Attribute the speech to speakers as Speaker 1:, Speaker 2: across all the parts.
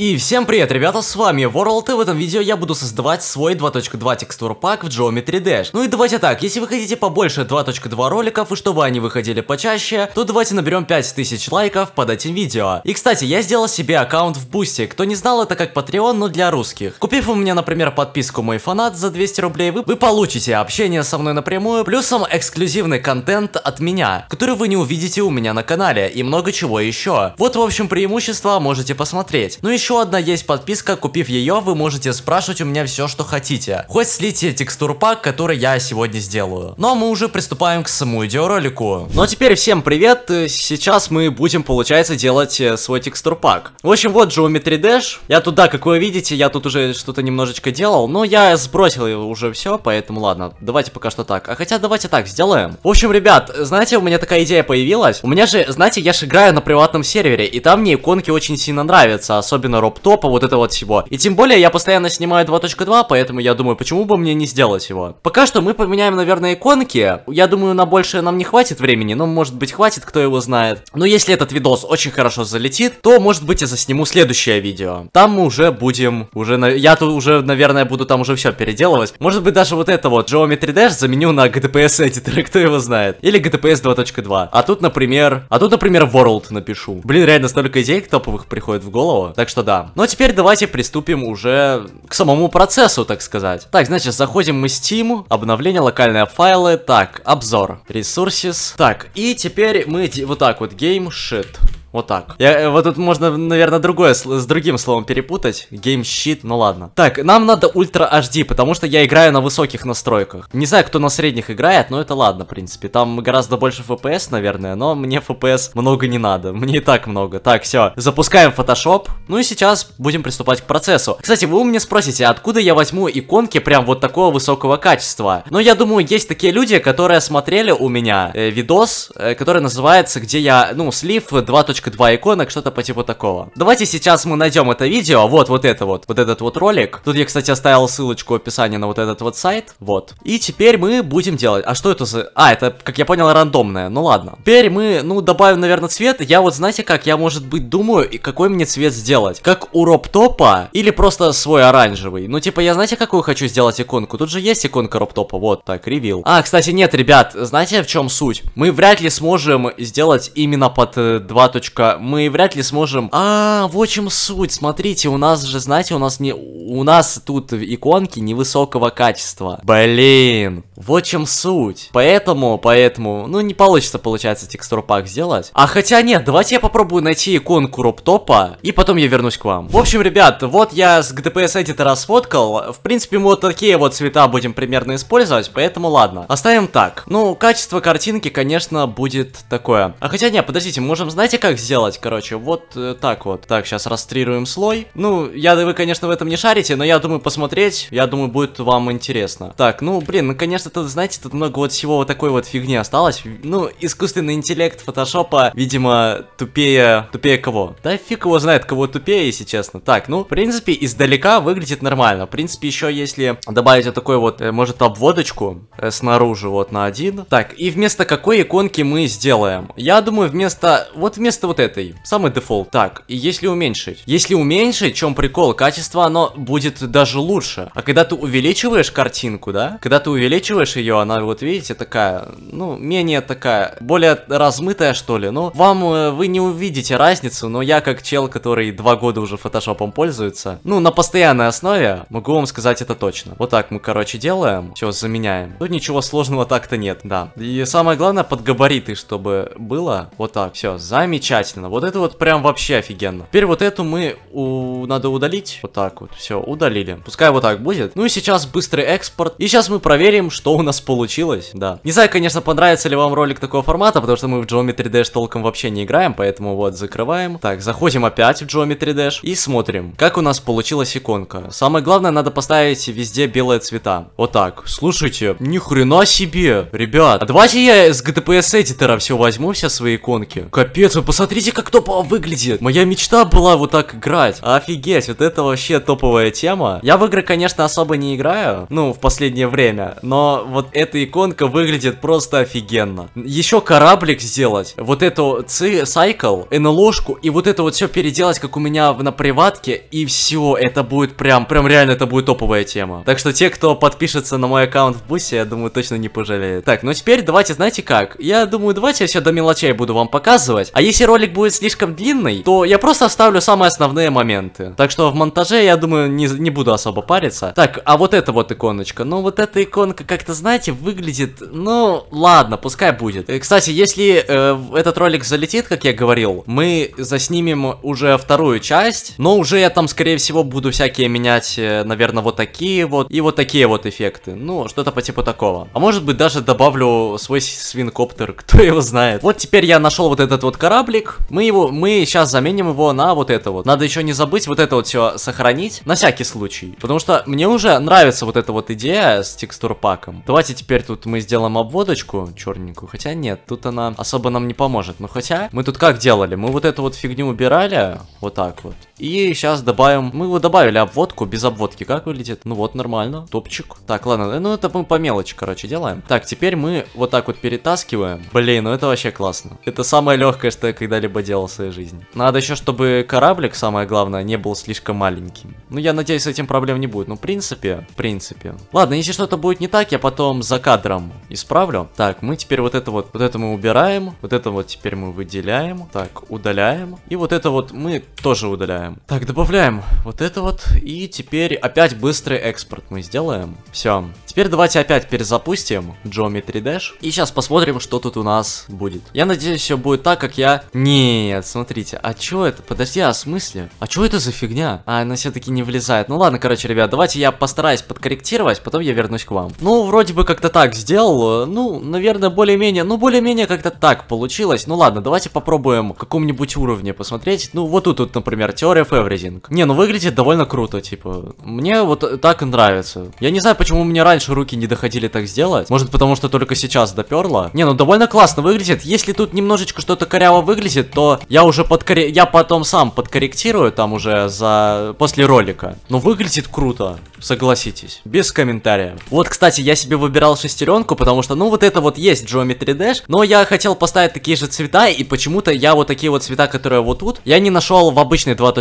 Speaker 1: И всем привет, ребята, с вами World, и в этом видео я буду создавать свой 2.2 текстур пак в Geometry Dash. Ну и давайте так, если вы хотите побольше 2.2 роликов, и чтобы они выходили почаще, то давайте наберем 5000 лайков под этим видео. И кстати, я сделал себе аккаунт в Бусти, кто не знал, это как Patreon, но для русских. Купив у меня, например, подписку «Мой фанат» за 200 рублей, вы, вы получите общение со мной напрямую, плюсом эксклюзивный контент от меня, который вы не увидите у меня на канале, и много чего еще. Вот в общем преимущества, можете посмотреть. Ну и еще одна есть подписка, купив ее, вы можете спрашивать у меня все, что хотите. Хоть слите текстур пак, который я сегодня сделаю. Но ну, а мы уже приступаем к самому видеоролику. Ну а теперь всем привет, сейчас мы будем, получается, делать э, свой текстур пак. В общем, вот Geometry Dash. Я туда, как вы видите, я тут уже что-то немножечко делал, но я сбросил уже все, поэтому ладно, давайте пока что так. А хотя давайте так сделаем. В общем, ребят, знаете, у меня такая идея появилась. У меня же, знаете, я же играю на приватном сервере, и там мне иконки очень сильно нравятся, особенно микрофона, роптопа, вот этого вот всего. И тем более я постоянно снимаю 2.2, поэтому я думаю, почему бы мне не сделать его. Пока что мы поменяем, наверное, иконки. Я думаю, на больше нам не хватит времени, но может быть хватит, кто его знает. Но если этот видос очень хорошо залетит, то может быть я засниму следующее видео. Там мы уже будем, уже на... я тут уже, наверное, буду там уже все переделывать. Может быть даже вот это вот, Geometry Dash заменю на GTPS Editor, кто его знает. Или GTPS 2.2. А тут, например, а тут, например, World напишу. Блин, реально столько идей топовых приходит в голову. Так что что да. Но теперь давайте приступим уже к самому процессу, так сказать. Так, значит, заходим мы в Steam, обновление, локальные файлы, так, обзор, ресурсис, так, и теперь мы вот так вот, game shit. Вот так. Я, э, вот тут можно, наверное, другое с другим словом перепутать. Game Sheet, ну ладно. Так, нам надо Ultra HD, потому что я играю на высоких настройках. Не знаю, кто на средних играет, но это ладно, в принципе. Там гораздо больше FPS, наверное, но мне FPS много не надо. Мне и так много. Так, все, запускаем Photoshop. Ну и сейчас будем приступать к процессу. Кстати, вы у меня спросите, откуда я возьму иконки прям вот такого высокого качества? Но ну, я думаю, есть такие люди, которые смотрели у меня э, видос, э, который называется, где я, ну, слив 2.0 точка, два иконок, что-то по типу такого. Давайте сейчас мы найдем это видео, вот, вот это вот, вот этот вот ролик. Тут я, кстати, оставил ссылочку в описании на вот этот вот сайт, вот. И теперь мы будем делать, а что это за... А, это, как я понял, рандомное, ну ладно. Теперь мы, ну, добавим, наверное, цвет. Я вот, знаете как, я, может быть, думаю, какой мне цвет сделать. Как у Роптопа или просто свой оранжевый. Ну, типа, я, знаете, какую хочу сделать иконку? Тут же есть иконка Роптопа, вот, так, ревил. А, кстати, нет, ребят, знаете, в чем суть? Мы вряд ли сможем сделать именно под 2.0. Э, точка, мы вряд ли сможем... А, в чем суть, смотрите, у нас же, знаете, у нас не... У нас тут иконки невысокого качества. Блин, вот чем суть. Поэтому, поэтому, ну не получится, получается, текстурпак сделать. А хотя нет, давайте я попробую найти иконку роптопа, и потом я вернусь к вам. В общем, ребят, вот я с GDPS Editor сфоткал. В принципе, мы вот такие вот цвета будем примерно использовать, поэтому ладно. Оставим так. Ну, качество картинки, конечно, будет такое. А хотя нет, подождите, можем, знаете как сделать, короче. Вот э, так вот. Так, сейчас растрируем слой. Ну, я, вы, конечно, в этом не шарите, но я думаю посмотреть, я думаю, будет вам интересно. Так, ну, блин, ну, конечно, тут, знаете, тут много вот всего вот такой вот фигни осталось. Ну, искусственный интеллект фотошопа, видимо, тупее... Тупее кого? Да фиг его знает, кого тупее, если честно. Так, ну, в принципе, издалека выглядит нормально. В принципе, еще если добавить вот такой вот, э, может, обводочку э, снаружи вот на один. Так, и вместо какой иконки мы сделаем? Я думаю, вместо... Вот вместо вот этой, самый дефолт. Так, и если уменьшить? Если уменьшить, чем прикол, качество оно будет даже лучше. А когда ты увеличиваешь картинку, да, когда ты увеличиваешь ее, она вот видите, такая, ну, менее такая, более размытая что ли. Ну, вам, э, вы не увидите разницу, но я как чел, который два года уже фотошопом пользуется, ну, на постоянной основе, могу вам сказать это точно. Вот так мы, короче, делаем, все заменяем. Тут ничего сложного так-то нет, да. И самое главное, под габариты, чтобы было. Вот так, все, замечательно замечательно. Вот это вот прям вообще офигенно. Теперь вот эту мы у... надо удалить. Вот так вот. Все, удалили. Пускай вот так будет. Ну и сейчас быстрый экспорт. И сейчас мы проверим, что у нас получилось. Да. Не знаю, конечно, понравится ли вам ролик такого формата, потому что мы в Geometry Dash толком вообще не играем, поэтому вот закрываем. Так, заходим опять в Geometry Dash и смотрим, как у нас получилась иконка. Самое главное, надо поставить везде белые цвета. Вот так. Слушайте, ни хрена себе, ребят. А давайте я с GTPS Editor все возьму, все свои иконки. Капец, вы посмотрите Смотрите, как топово выглядит. Моя мечта была вот так играть. Офигеть, вот это вообще топовая тема. Я в игры, конечно, особо не играю, ну, в последнее время, но вот эта иконка выглядит просто офигенно. Еще кораблик сделать, вот эту сайкл, НЛОшку, и вот это вот все переделать, как у меня на приватке, и все, это будет прям, прям реально это будет топовая тема. Так что те, кто подпишется на мой аккаунт в бусе, я думаю, точно не пожалеет. Так, ну теперь давайте, знаете как, я думаю, давайте я все до мелочей буду вам показывать, а если ролик ролик будет слишком длинный, то я просто оставлю самые основные моменты. Так что в монтаже, я думаю, не, не буду особо париться. Так, а вот эта вот иконочка. Ну, вот эта иконка как-то, знаете, выглядит... Ну, ладно, пускай будет. Э, кстати, если э, этот ролик залетит, как я говорил, мы заснимем уже вторую часть. Но уже я там, скорее всего, буду всякие менять, э, наверное, вот такие вот и вот такие вот эффекты. Ну, что-то по типу такого. А может быть, даже добавлю свой свинкоптер, кто его знает. Вот теперь я нашел вот этот вот кораблик. Ник. Мы его, мы сейчас заменим его на вот это вот. Надо еще не забыть вот это вот все сохранить, на всякий случай. Потому что мне уже нравится вот эта вот идея с текстур паком. Давайте теперь тут мы сделаем обводочку черненькую. Хотя нет, тут она особо нам не поможет. Но ну хотя, мы тут как делали? Мы вот эту вот фигню убирали, вот так вот. И сейчас добавим, мы его добавили обводку, без обводки как выглядит? Ну вот, нормально, топчик. Так, ладно, э, ну это мы по мелочи, короче, делаем. Так, теперь мы вот так вот перетаскиваем. Блин, ну это вообще классно. Это самое легкое, что я когда когда-либо делал в своей жизни. Надо еще, чтобы кораблик, самое главное, не был слишком маленьким. Ну, я надеюсь, с этим проблем не будет. Ну, в принципе, в принципе. Ладно, если что-то будет не так, я потом за кадром исправлю. Так, мы теперь вот это вот, вот это мы убираем, вот это вот теперь мы выделяем. Так, удаляем. И вот это вот мы тоже удаляем. Так, добавляем вот это вот. И теперь опять быстрый экспорт мы сделаем. Все. Теперь давайте опять перезапустим Geometry Dash. И сейчас посмотрим, что тут у нас будет. Я надеюсь, все будет так, как я нет, смотрите, а чё это? Подожди, а в смысле? А чё это за фигня? А, она все-таки не влезает. Ну ладно, короче, ребят, давайте я постараюсь подкорректировать, потом я вернусь к вам. Ну, вроде бы как-то так сделал. Ну, наверное, более-менее, ну, более-менее как-то так получилось. Ну ладно, давайте попробуем в каком-нибудь уровне посмотреть. Ну, вот тут, например, теория Everything. Не, ну выглядит довольно круто, типа. Мне вот так нравится. Я не знаю, почему мне раньше руки не доходили так сделать. Может, потому что только сейчас доперло? Не, ну довольно классно выглядит. Если тут немножечко что-то коряво выглядит, выглядит, то я уже подкорректирую, я потом сам подкорректирую там уже за... после ролика. Но выглядит круто, согласитесь, без комментариев. Вот, кстати, я себе выбирал шестеренку, потому что, ну, вот это вот есть Geometry Dash, но я хотел поставить такие же цвета, и почему-то я вот такие вот цвета, которые вот тут, я не нашел в обычной 2.1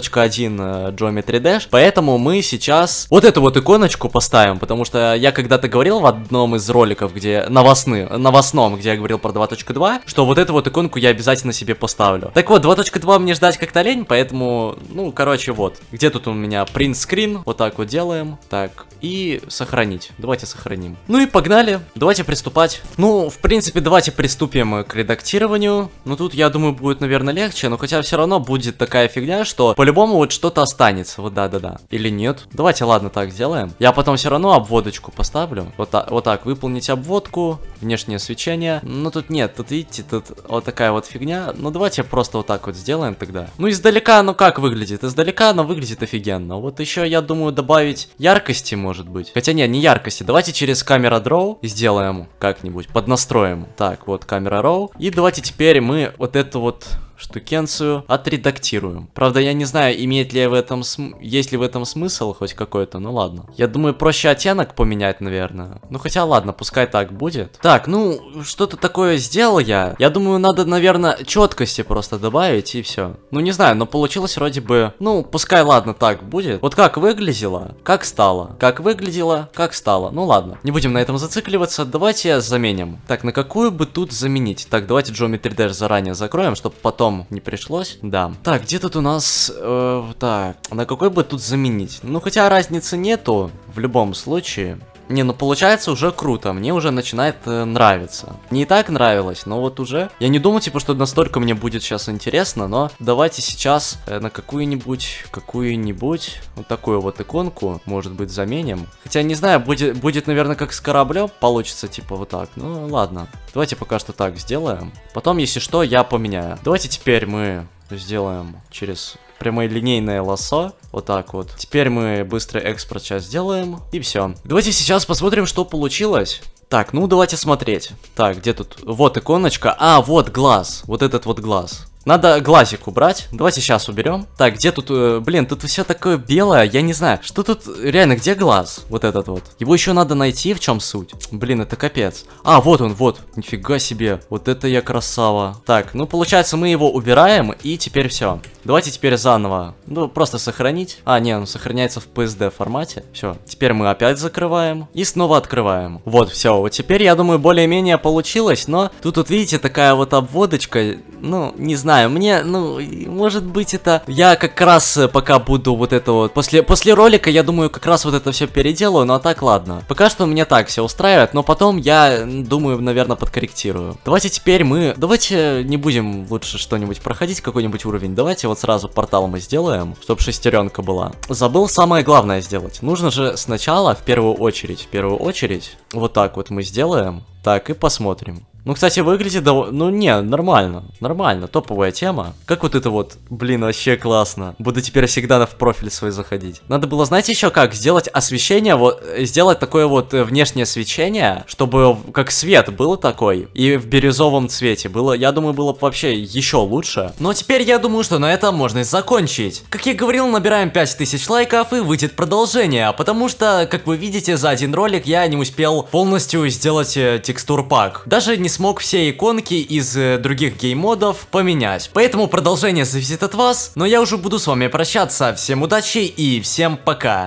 Speaker 1: э, Geometry Dash, поэтому мы сейчас вот эту вот иконочку поставим, потому что я когда-то говорил в одном из роликов, где новостны, новостном, где я говорил про 2.2, что вот эту вот иконку я обязательно себе поставлю ставлю. Так вот, 2.2 мне ждать как-то лень, поэтому, ну, короче, вот. Где тут у меня принт-скрин? Вот так вот делаем. Так, и сохранить. Давайте сохраним. Ну и погнали. Давайте приступать. Ну, в принципе, давайте приступим к редактированию. Ну, тут, я думаю, будет, наверное, легче, но хотя все равно будет такая фигня, что по-любому вот что-то останется. Вот да-да-да. Или нет? Давайте, ладно, так сделаем. Я потом все равно обводочку поставлю. Вот, так, вот так, выполнить обводку, внешнее свечение. Ну, тут нет, тут, видите, тут вот такая вот фигня. Ну, давай Давайте просто вот так вот сделаем тогда. Ну, издалека оно как выглядит? Издалека оно выглядит офигенно. Вот еще, я думаю, добавить яркости, может быть. Хотя не, не яркости. Давайте через камера Draw сделаем как-нибудь, поднастроим. Так, вот камера роу. И давайте теперь мы вот эту вот штукенцию отредактируем. Правда, я не знаю, имеет ли в этом см... есть ли в этом смысл хоть какой-то, ну ладно. Я думаю, проще оттенок поменять, наверное. Ну хотя ладно, пускай так будет. Так, ну, что-то такое сделал я. Я думаю, надо, наверное, четкости просто добавить и все. Ну не знаю, но получилось вроде бы, ну, пускай ладно так будет. Вот как выглядело, как стало. Как выглядело, как стало. Ну ладно, не будем на этом зацикливаться, давайте заменим. Так, на какую бы тут заменить? Так, давайте Geometry Dash заранее закроем, чтобы потом потом не пришлось, да. Так, где тут у нас... Э, так, на какой бы тут заменить? Ну, хотя разницы нету, в любом случае. Не, ну получается уже круто, мне уже начинает э, нравиться. Не так нравилось, но вот уже... Я не думал, типа, что настолько мне будет сейчас интересно, но давайте сейчас э, на какую-нибудь, какую-нибудь вот такую вот иконку, может быть, заменим. Хотя, не знаю, будет, будет наверное, как с кораблем получится, типа, вот так. Ну, ладно. Давайте пока что так сделаем. Потом, если что, я поменяю. Давайте теперь мы сделаем через прямолинейное лосо, вот так вот. Теперь мы быстрый экспорт сейчас сделаем, и все. Давайте сейчас посмотрим, что получилось. Так, ну давайте смотреть. Так, где тут? Вот иконочка. А, вот глаз. Вот этот вот глаз. Надо глазик убрать. Давайте сейчас уберем. Так, где тут... Э, блин, тут все такое белое, я не знаю. Что тут... Реально, где глаз? Вот этот вот. Его еще надо найти, в чем суть. Блин, это капец. А, вот он, вот. Нифига себе. Вот это я красава. Так, ну получается мы его убираем, и теперь все. Давайте теперь заново. Ну, просто сохранить. А, не, он сохраняется в PSD формате. Все. Теперь мы опять закрываем. И снова открываем. Вот, все. Вот теперь, я думаю, более-менее получилось, но... Тут вот видите, такая вот обводочка. Ну, не знаю знаю, мне, ну, может быть, это... Я как раз э, пока буду вот это вот... После, после ролика, я думаю, как раз вот это все переделаю, ну а так ладно. Пока что мне так все устраивает, но потом я, думаю, наверное, подкорректирую. Давайте теперь мы... Давайте э, не будем лучше что-нибудь проходить, какой-нибудь уровень. Давайте вот сразу портал мы сделаем, чтобы шестеренка была. Забыл самое главное сделать. Нужно же сначала, в первую очередь, в первую очередь, вот так вот мы сделаем. Так, и посмотрим. Ну, кстати, выглядит довольно... Ну, не, нормально, нормально, топовая тема. Как вот это вот, блин, вообще классно. Буду теперь всегда в профиль свой заходить. Надо было, знаете, еще как? Сделать освещение, вот, э, сделать такое вот э, внешнее свечение, чтобы как свет было такой, и в бирюзовом цвете было, я думаю, было бы вообще еще лучше. Но теперь я думаю, что на этом можно и закончить. Как я говорил, набираем 5000 лайков и выйдет продолжение, потому что, как вы видите, за один ролик я не успел полностью сделать э, текстур пак. Даже не смог все иконки из э, других модов поменять. Поэтому продолжение зависит от вас, но я уже буду с вами прощаться. Всем удачи и всем пока.